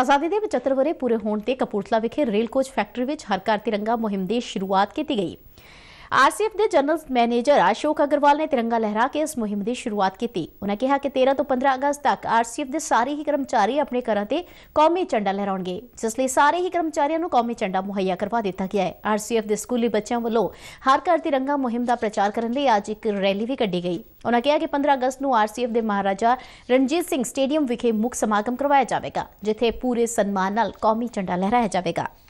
ਆਜ਼ਾਦੀ ਦੇ 75 ਵਰੇ ਪੂਰੇ ਹੋਣ ਤੇ ਕਪੂਰਥਲਾ ਵਿਖੇ ਰੇਲ ਕੋਚ ਫੈਕਟਰੀ ਵਿੱਚ ਹਰ ਘਰ ਤਿਰੰਗਾ ਮੁਹਿੰਮ ਦੀ ਸ਼ੁਰੂਆਤ ਕੀਤੀ ਗਈ ਆਰਸੀਐਫ ਦੇ ਜਨਰਲ ਮੈਨੇਜਰ ਅਸ਼ੋਕ ਅਗਰਵਾਲ ਨੇ ਤਿਰੰਗਾ ਲਹਿਰਾ ਕੇ ਇਸ ਮੁਹਿੰਮ ਦੀ ਸ਼ੁਰੂਆਤ ਕੀਤੀ ਉਹਨਾਂ ਕਿਹਾ ਕਿ 13 ਤੋਂ 15 ਅਗਸਤ ਤੱਕ ਆਰਸੀਐਫ ਦੇ ਸਾਰੇ ਹੀ ਕਰਮਚਾਰੀ ਆਪਣੇ ਘਰਾਂ ਤੇ ਕੌਮੀ ਝੰਡਾ ਲਹਿਰਾਉਣਗੇ ਜਿਸ ਲਈ ਸਾਰੇ ਹੀ ਕਰਮਚਾਰੀਆਂ ਨੂੰ ਕੌਮੀ ਝੰਡਾ ਮੁਹੱਈਆ ਕਰਵਾ ਦਿੱਤਾ ਗਿਆ ਹੈ ਆਰਸੀਐਫ ਦੇ ਸਕੂਲੀ ਬੱਚਿਆਂ ਵੱਲੋਂ ਹਰ ਘਰ ਤਿਰੰਗਾ ਮੁਹਿੰਮ ਦਾ ਪ੍ਰਚਾਰ ਕਰਨ ਲਈ ਅੱਜ ਇੱਕ ਰੈਲੀ ਵੀ ਕੱਢੀ ਗਈ ਉਹਨਾਂ ਕਿਹਾ ਕਿ 15 ਅਗਸਤ ਨੂੰ ਆਰਸੀਐਫ ਦੇ ਮਹਾਰਾਜਾ ਰਣਜੀਤ ਸਿੰਘ ਸਟੇਡੀਅਮ ਵਿਖੇ ਮੁੱਖ ਸਮਾਗਮ ਕਰਵਾਇਆ ਜਾਵੇਗਾ ਜਿੱਥੇ ਪੂਰੇ ਸਨਮਾਨ ਨਾਲ ਕੌਮੀ ਝੰਡਾ ਲਹਿਰਾਇਆ ਜਾਵੇਗਾ